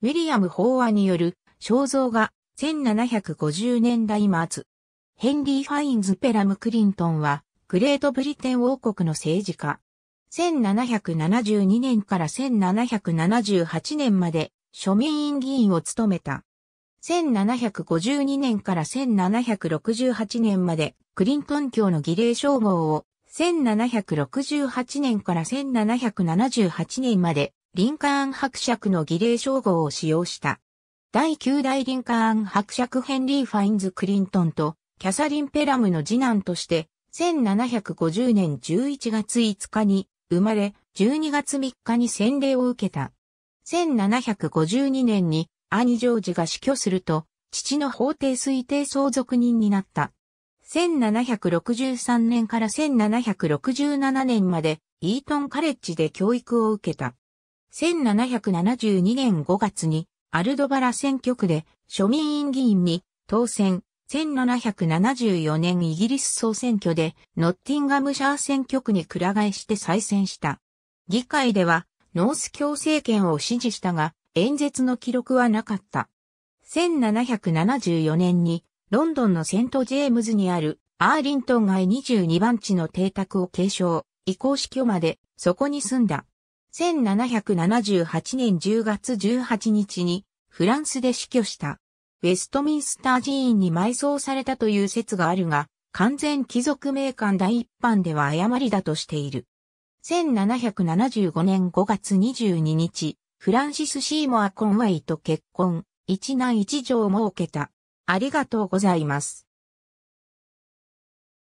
ウィリアム・法話による肖像画1750年代末。ヘンリー・ファインズ・ペラム・クリントンはグレートブリテン王国の政治家。1772年から1778年まで庶民院議員を務めた。1752年から1768年までクリントン教の儀礼称号を1768年から1778年までリンカーン伯爵の儀礼称号を使用した。第9代リンカーン伯爵ヘンリー・ファインズ・クリントンとキャサリン・ペラムの次男として、1750年11月5日に生まれ、12月3日に洗礼を受けた。1752年に兄ジョージが死去すると、父の法廷推定相続人になった。1763年から1767年までイートンカレッジで教育を受けた。1772年5月にアルドバラ選挙区で庶民院議員に当選。1774年イギリス総選挙でノッティンガムシャー選挙区にくら替えして再選した。議会ではノース共政権を支持したが演説の記録はなかった。1774年にロンドンのセントジェームズにあるアーリントン街22番地の邸宅を継承、移行死去までそこに住んだ。1778年10月18日にフランスで死去した。ウェストミンスター寺院に埋葬されたという説があるが、完全貴族名官第一版では誤りだとしている。1775年5月22日、フランシス・シーモア・コンワイと結婚、一男一女を設けた。ありがとうございます。